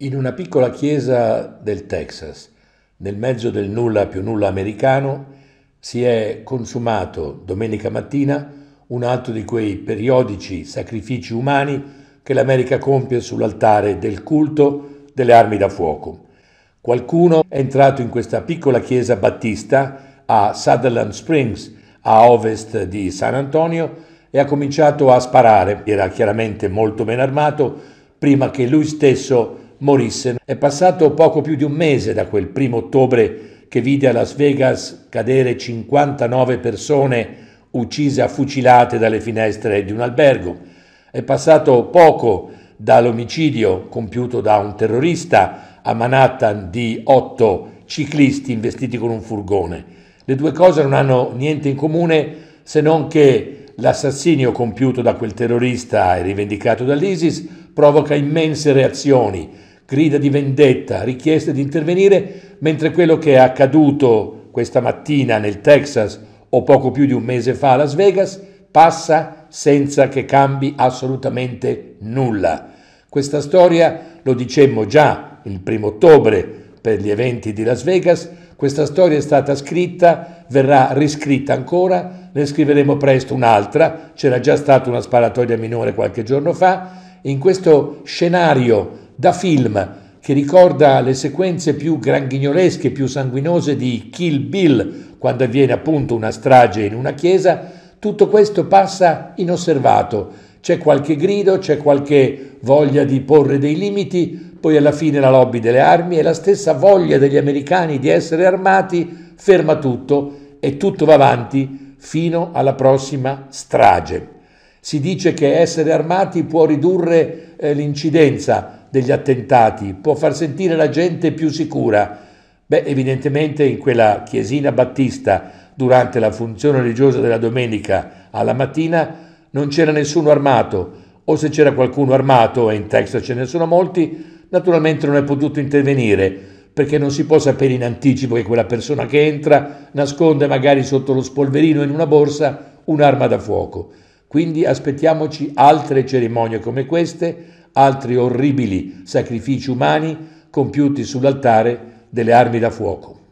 In una piccola chiesa del Texas, nel mezzo del nulla più nulla americano, si è consumato domenica mattina un altro di quei periodici sacrifici umani che l'America compie sull'altare del culto delle armi da fuoco. Qualcuno è entrato in questa piccola chiesa battista a Sutherland Springs, a ovest di San Antonio, e ha cominciato a sparare. Era chiaramente molto ben armato prima che lui stesso morisse. È passato poco più di un mese da quel primo ottobre che vide a Las Vegas cadere 59 persone uccise a fucilate dalle finestre di un albergo. È passato poco dall'omicidio compiuto da un terrorista a Manhattan di otto ciclisti investiti con un furgone. Le due cose non hanno niente in comune se non che l'assassinio compiuto da quel terrorista e rivendicato dall'ISIS provoca immense reazioni grida di vendetta, richieste di intervenire, mentre quello che è accaduto questa mattina nel Texas o poco più di un mese fa a Las Vegas passa senza che cambi assolutamente nulla. Questa storia, lo dicemmo già il primo ottobre per gli eventi di Las Vegas, questa storia è stata scritta, verrà riscritta ancora, ne scriveremo presto un'altra, c'era già stata una sparatoria minore qualche giorno fa, in questo scenario da film che ricorda le sequenze più granghignolesche, più sanguinose di Kill Bill, quando avviene appunto una strage in una chiesa, tutto questo passa inosservato. C'è qualche grido, c'è qualche voglia di porre dei limiti, poi alla fine la lobby delle armi e la stessa voglia degli americani di essere armati ferma tutto e tutto va avanti fino alla prossima strage. Si dice che essere armati può ridurre eh, l'incidenza, degli attentati, può far sentire la gente più sicura. Beh, evidentemente in quella chiesina battista, durante la funzione religiosa della domenica alla mattina, non c'era nessuno armato, o se c'era qualcuno armato, e in Texas ce ne sono molti, naturalmente non è potuto intervenire, perché non si può sapere in anticipo che quella persona che entra nasconde magari sotto lo spolverino in una borsa un'arma da fuoco. Quindi aspettiamoci altre cerimonie come queste, altri orribili sacrifici umani compiuti sull'altare delle armi da fuoco.